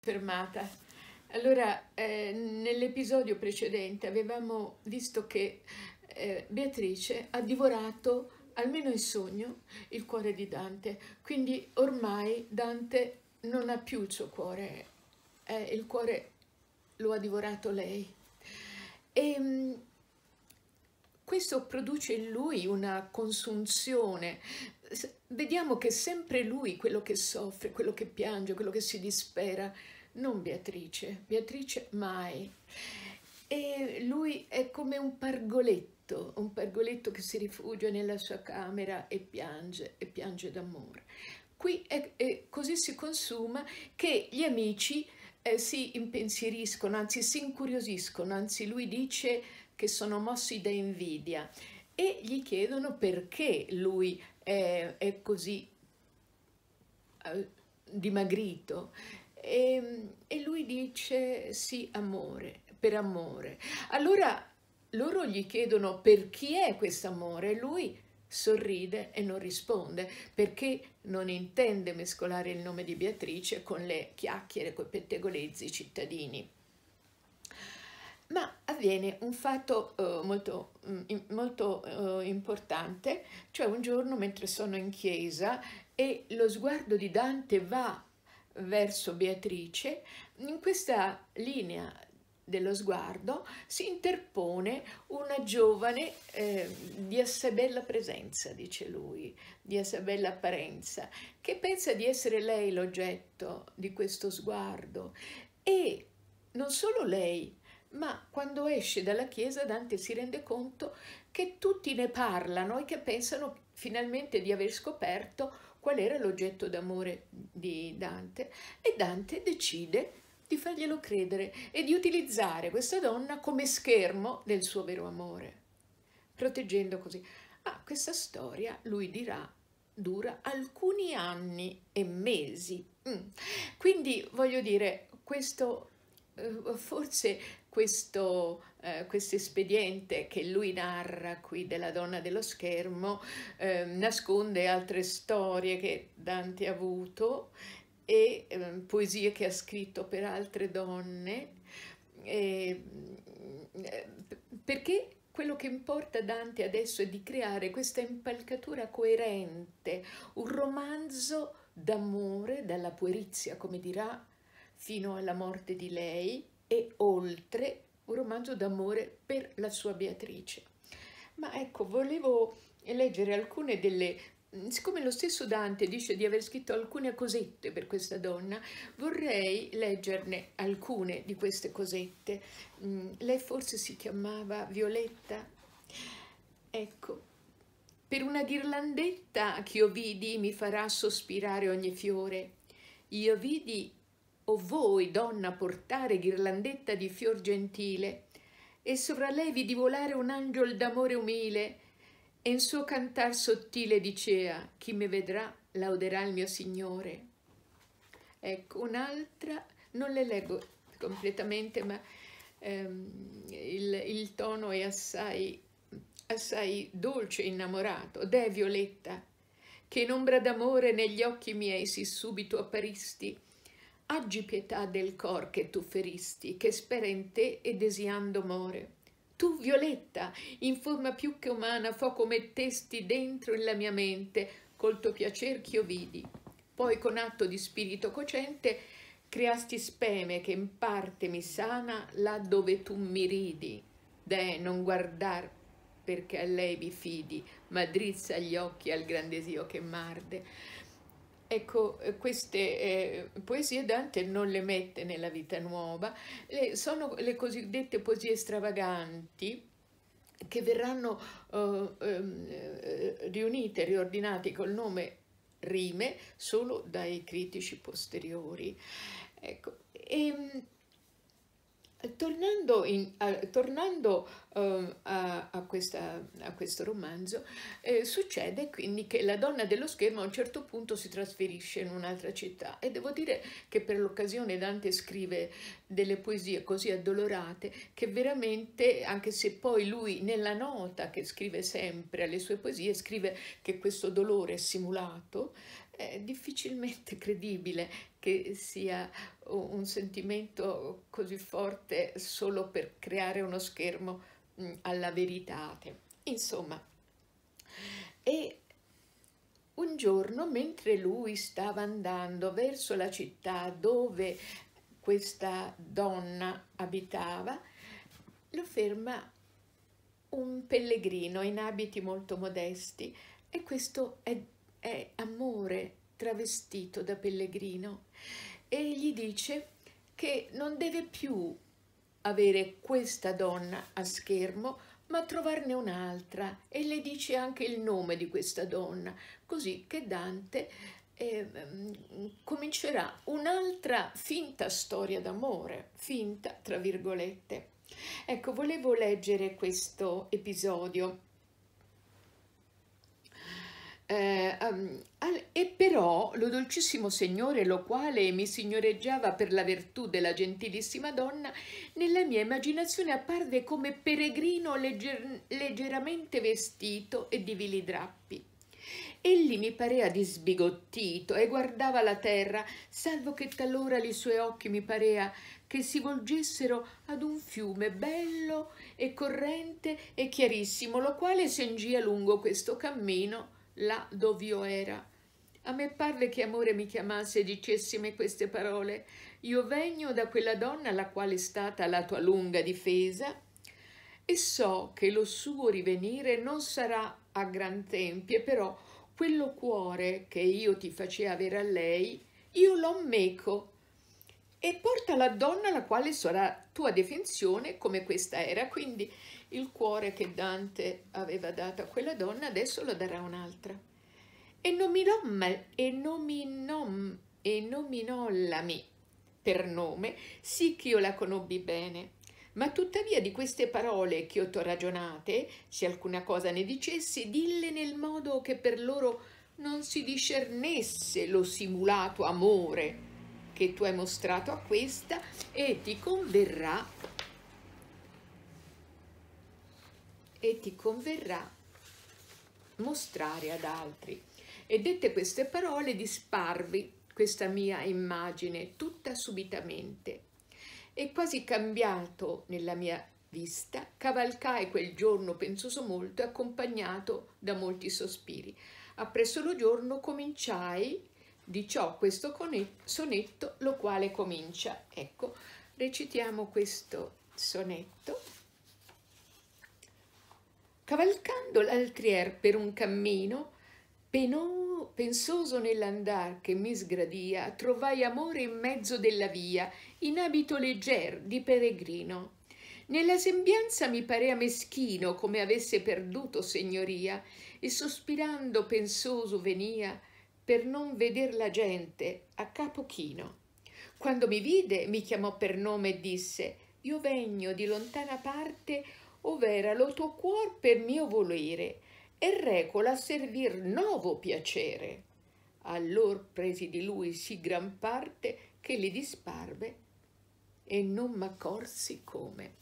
fermata. Allora, eh, nell'episodio precedente avevamo visto che eh, Beatrice ha divorato almeno in sogno il cuore di Dante, quindi ormai Dante non ha più il suo cuore, eh, il cuore lo ha divorato lei. E ehm, mh, questo produce in lui una consunzione vediamo che sempre lui, quello che soffre, quello che piange, quello che si dispera, non Beatrice, Beatrice mai. E lui è come un pargoletto, un pargoletto che si rifugia nella sua camera e piange, e piange d'amore. Qui è, è, così si consuma che gli amici eh, si impensieriscono, anzi si incuriosiscono, anzi lui dice che sono mossi da invidia e gli chiedono perché lui è, è così eh, dimagrito. E, ehm, e lui dice sì, amore, per amore. Allora loro gli chiedono per chi è questo amore lui sorride e non risponde perché non intende mescolare il nome di Beatrice con le chiacchiere, coi pettegolezzi cittadini ma avviene un fatto eh, molto, mm, molto eh, importante, cioè un giorno mentre sono in chiesa e lo sguardo di Dante va verso Beatrice, in questa linea dello sguardo si interpone una giovane eh, di assai bella presenza, dice lui, di assai bella apparenza, che pensa di essere lei l'oggetto di questo sguardo e non solo lei, ma quando esce dalla chiesa Dante si rende conto che tutti ne parlano e che pensano finalmente di aver scoperto qual era l'oggetto d'amore di Dante e Dante decide di farglielo credere e di utilizzare questa donna come schermo del suo vero amore, proteggendo così. Ma ah, questa storia, lui dirà, dura alcuni anni e mesi. Mm. Quindi voglio dire, questo eh, forse questo, eh, questo espediente che lui narra qui della donna dello schermo eh, nasconde altre storie che Dante ha avuto e eh, poesie che ha scritto per altre donne, ehm, perché quello che importa a Dante adesso è di creare questa impalcatura coerente, un romanzo d'amore dalla puerizia, come dirà, fino alla morte di lei, e oltre, un romanzo d'amore per la sua Beatrice. Ma ecco, volevo leggere alcune delle siccome lo stesso Dante dice di aver scritto alcune cosette per questa donna, vorrei leggerne alcune di queste cosette. Mm, lei forse si chiamava Violetta? Ecco, per una ghirlandetta che io vidi mi farà sospirare ogni fiore. Io vidi o voi, donna, portare ghirlandetta di fior gentile, e sovra lei vidi volare un angel d'amore umile, e in suo cantar sottile dicea, chi mi vedrà lauderà il mio Signore. Ecco, un'altra, non le leggo completamente, ma ehm, il, il, tono è assai, assai dolce e innamorato, dè Violetta, che in ombra d'amore negli occhi miei si subito apparisti, Aggi pietà del cor che tu feristi, che spera in te e desiando more. Tu, Violetta, in forma più che umana, fuoco mettesti dentro in la mia mente, col tuo piacer ch'io vidi. Poi con atto di spirito cocente creasti speme che in parte mi sana là dove tu mi ridi. Deh, non guardar perché a lei vi fidi, ma drizza gli occhi al grande Dio che marde. Ecco, eh, queste eh, poesie Dante non le mette nella vita nuova, le, sono le cosiddette poesie stravaganti che verranno eh, ehm, eh, riunite, riordinate col nome rime solo dai critici posteriori. Ecco, e, ehm, Tornando, in, a, eh, tornando uh, a, a, questa, a, questo romanzo, eh, succede quindi che la donna dello schermo a un certo punto si trasferisce in un'altra città e devo dire che per l'occasione Dante scrive delle poesie così addolorate che veramente, anche se poi lui nella nota che scrive sempre alle sue poesie, scrive che questo dolore è simulato, è difficilmente credibile che sia un sentimento così forte solo per creare uno schermo mhmm, alla verità. Insomma, e un giorno mentre lui stava andando verso la città dove questa donna abitava, lo ferma un pellegrino in abiti molto modesti e questo è è amore travestito da pellegrino e gli dice che non deve più avere questa donna a schermo, ma trovarne un'altra e le dice anche il nome di questa donna, così che Dante eh, comincerà un'altra finta storia d'amore, finta tra virgolette. Ecco, volevo leggere questo episodio eh, um, al, e però lo dolcissimo Signore, lo quale mi signoreggiava per la virtù della gentilissima donna, nella mia immaginazione apparve come peregrino legger, leggeramente vestito e di vili drappi. Egli mi parea disbigottito e guardava la terra, salvo che talora i suoi occhi mi parea che si volgessero ad un fiume bello e corrente e chiarissimo, lo quale sengia lungo questo cammino là dov'io era. A me parve che amore mi chiamasse e dicessime queste parole. Io vengo da quella donna la quale è stata la tua lunga difesa e so che lo suo rivenire non sarà a gran tempie, però quello cuore che io ti facea avere a lei, io lo meco e porta la donna la quale sarà tua defensione come questa era. Quindi il cuore che Dante aveva dato a quella donna adesso lo darà un'altra. E nominom, e nominom, e nominollami per nome, sì che io la conobbi bene. Ma tuttavia di queste parole che io t'ho ragionate, se alcuna cosa ne dicessi, dille nel modo che per loro non si discernesse lo simulato amore, che tu hai mostrato a questa e ti converrà e ti converrà mostrare ad altri. E dette queste parole disparvi questa mia immagine tutta subitamente e quasi cambiato nella mia vista, cavalcai quel giorno pensoso molto accompagnato da molti sospiri. Appresso lo giorno cominciai di ciò questo sonetto, lo quale comincia. Ecco, recitiamo questo sonetto. Cavalcando l'altrier per un cammino, peno, pensoso nell'andar che mi sgradia, trovai amore in mezzo della via, in abito legger di peregrino. Nella sembianza mi parea meschino come avesse perduto signoria, e sospirando pensoso venia per non veder la gente a capo chino. Quando mi vide mi chiamò per nome e disse Io vegno di lontana parte ov'era lo tuo cuor per mio volere e a servir novo piacere. Allor presi di lui sì gran parte che li disparve e non m'accorsi come.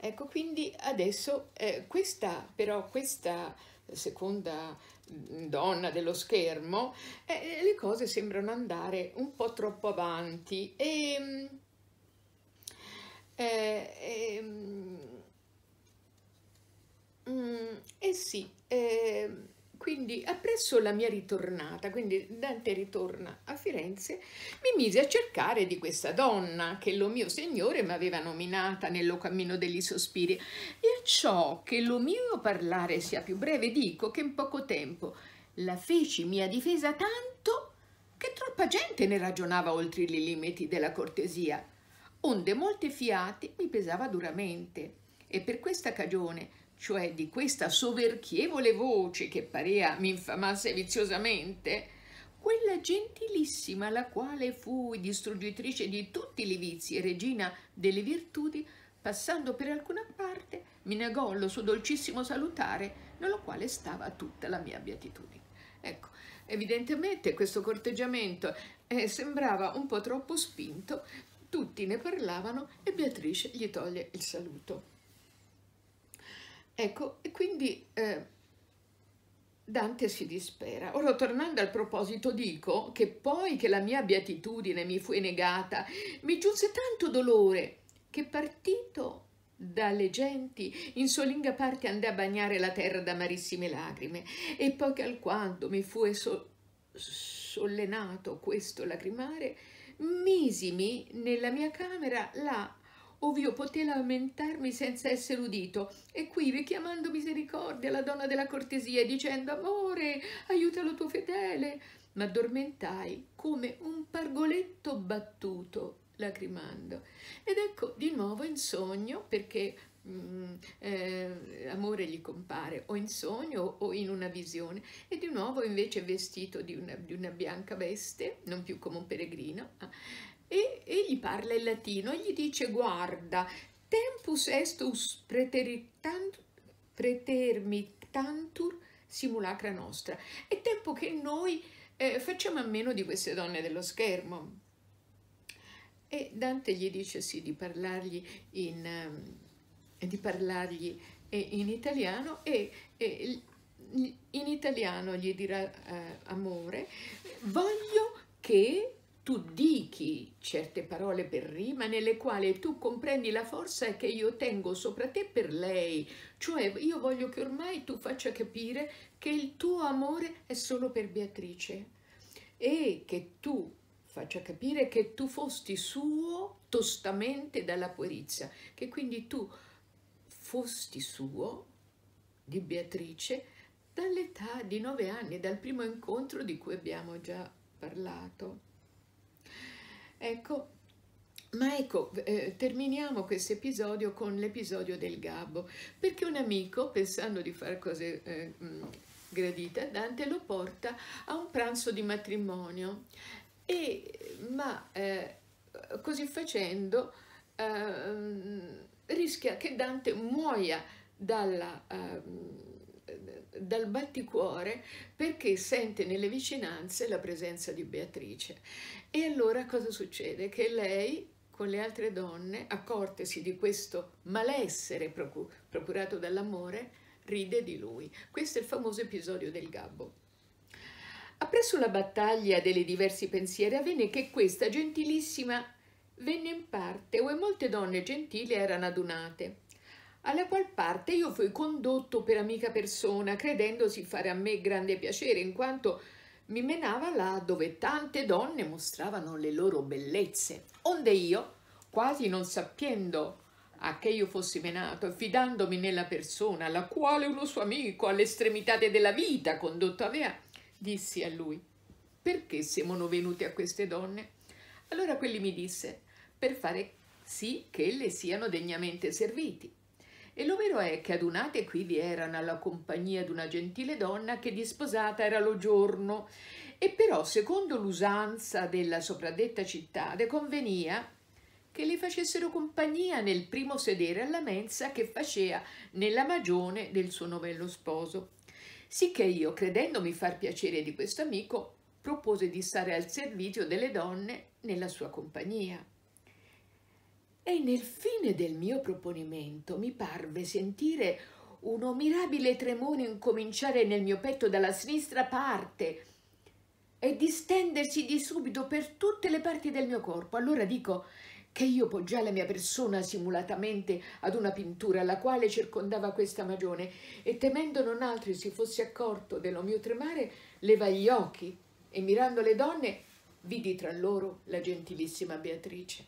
Ecco, quindi adesso eh, questa, però, questa seconda mm, donna dello schermo, eh, le cose sembrano andare un po' troppo avanti e, mm, eh, eh, eh sì, eh, quindi appresso la mia ritornata, quindi Dante ritorna a Firenze, mi mise a cercare di questa donna che lo mio Signore mi aveva nominata nello cammino degli sospiri. E a ciò che lo mio parlare sia più breve, dico che in poco tempo la feci mia difesa tanto che troppa gente ne ragionava oltre i limiti della cortesia, onde molti fiati mi pesava duramente, e per questa cagione cioè di questa soverchievole voce che parea m'infamasse viziosamente, quella gentilissima la quale fu distruggitrice di tutti i vizi e regina delle virtudi, passando per alcuna parte, mi negò lo suo dolcissimo salutare, nello quale stava tutta la mia beatitudine. Ecco, evidentemente questo corteggiamento eh, sembrava un po' troppo spinto, tutti ne parlavano e Beatrice gli toglie il saluto. Ecco, e quindi eh, Dante si dispera. Ora, tornando al proposito, dico che poi che la mia beatitudine mi fu negata, mi giunse tanto dolore che partito dalle genti in solinga parte andai a bagnare la terra d'amarissime lacrime e poi che alquanto mi fu so sollenato questo lacrimare misimi nella mia camera là ov'io poté lamentarmi senza essere udito, e qui, richiamando misericordia alla donna della cortesia e dicendo amore, aiutalo tuo fedele, ma addormentai come un pargoletto battuto, lacrimando. Ed ecco di nuovo in sogno, perché mm, eh, amore gli compare o in sogno o in una visione e di nuovo invece vestito di una, di una bianca veste non più come un peregrino ah, e, e gli parla il latino e gli dice guarda, tempus estus pretermitantur simulacra nostra. È tempo che noi eh, facciamo a meno di queste donne dello schermo. E Dante gli dice sì di parlargli in, ehm, di parlargli eh, in italiano e, e, in italiano gli dirà eh, amore, voglio che tu dichi certe parole per rima nelle quali tu comprendi la forza che io tengo sopra te per lei, cioè io voglio che ormai tu faccia capire che il tuo amore è solo per Beatrice e che tu faccia capire che tu fosti suo tostamente dalla puerizia, che quindi tu fosti suo di Beatrice dall'età di nove anni, dal primo incontro di cui abbiamo già parlato. Ecco, ma ecco, eh, terminiamo questo episodio con l'episodio del gabbo, perché un amico, pensando di fare cose eh, gradite a Dante, lo porta a un pranzo di matrimonio. E, ma eh, così facendo ehm, rischia che Dante muoia dalla... Ehm, dal batticuore perché sente nelle vicinanze la presenza di Beatrice. E allora cosa succede? Che lei con le altre donne, accortesi di questo malessere procurato dall'amore, ride di lui. Questo è il famoso episodio del Gabbo. Appresso la battaglia delle diversi pensieri avvenne che questa gentilissima venne in parte, ove molte donne gentili erano adunate alla qual parte io fui condotto per amica persona, credendosi fare a me grande piacere, in quanto mi menava là dove tante donne mostravano le loro bellezze, onde io, quasi non sapendo a che io fossi menato, fidandomi nella persona, la quale uno suo amico all'estremità della vita condotto aveva, dissi a lui, perché siamo venuti a queste donne? Allora quelli mi disse, per fare sì che le siano degnamente serviti. E lo vero è che adunate qui vi erano alla compagnia d'una gentile donna che di sposata era lo giorno, e però, secondo l'usanza della sopradetta cittade, convenia che le facessero compagnia nel primo sedere alla mensa che facea nella magione del suo novello sposo. Sicché io, credendomi far piacere di questo amico, propose di stare al servizio delle donne nella sua compagnia e nel fine del mio proponimento mi parve sentire un mirabile tremore incominciare nel mio petto dalla sinistra parte e distendersi di subito per tutte le parti del mio corpo. Allora dico che io poggiai la mia persona simulatamente ad una pintura la quale circondava questa magione e temendo non altri si fosse accorto dello mio tremare, levai gli occhi e mirando le donne vidi tra loro la gentilissima Beatrice.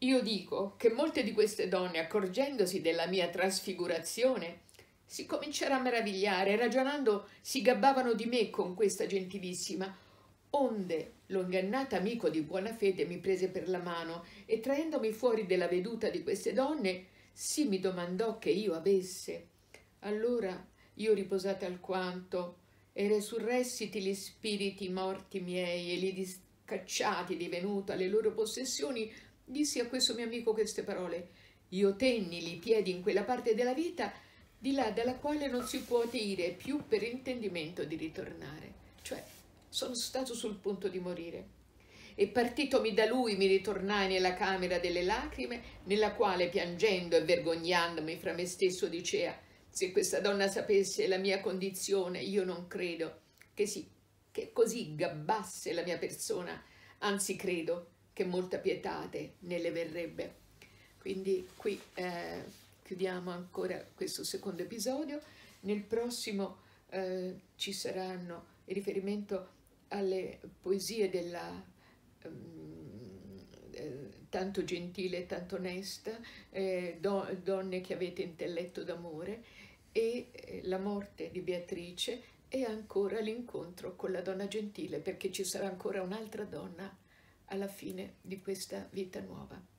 Io dico che molte di queste donne, accorgendosi della mia trasfigurazione, si cominciarono a meravigliare, ragionando si gabbavano di me con questa gentilissima, onde l'ingannata amico di buona fede mi prese per la mano e traendomi fuori della veduta di queste donne, sì mi domandò che io avesse. Allora io riposate alquanto, e resurressiti gli spiriti morti miei e li discacciati divenuto alle loro possessioni, Dissi a questo mio amico queste parole. Io tenni i piedi in quella parte della vita di là dalla quale non si può dire più per intendimento di ritornare. Cioè, sono stato sul punto di morire. E partitomi da lui mi ritornai nella camera delle lacrime, nella quale piangendo e vergognandomi fra me stesso dicea se questa donna sapesse la mia condizione, io non credo che, sì, che così gabbasse la mia persona, anzi credo che molta pietate ne le verrebbe. Quindi qui eh, chiudiamo ancora questo secondo episodio. Nel prossimo eh, ci saranno il riferimento alle poesie della um, tanto gentile e tanto onesta, eh, do, donne che avete intelletto d'amore, e eh, la morte di Beatrice e ancora l'incontro con la donna gentile, perché ci sarà ancora un'altra donna alla fine di questa vita nuova.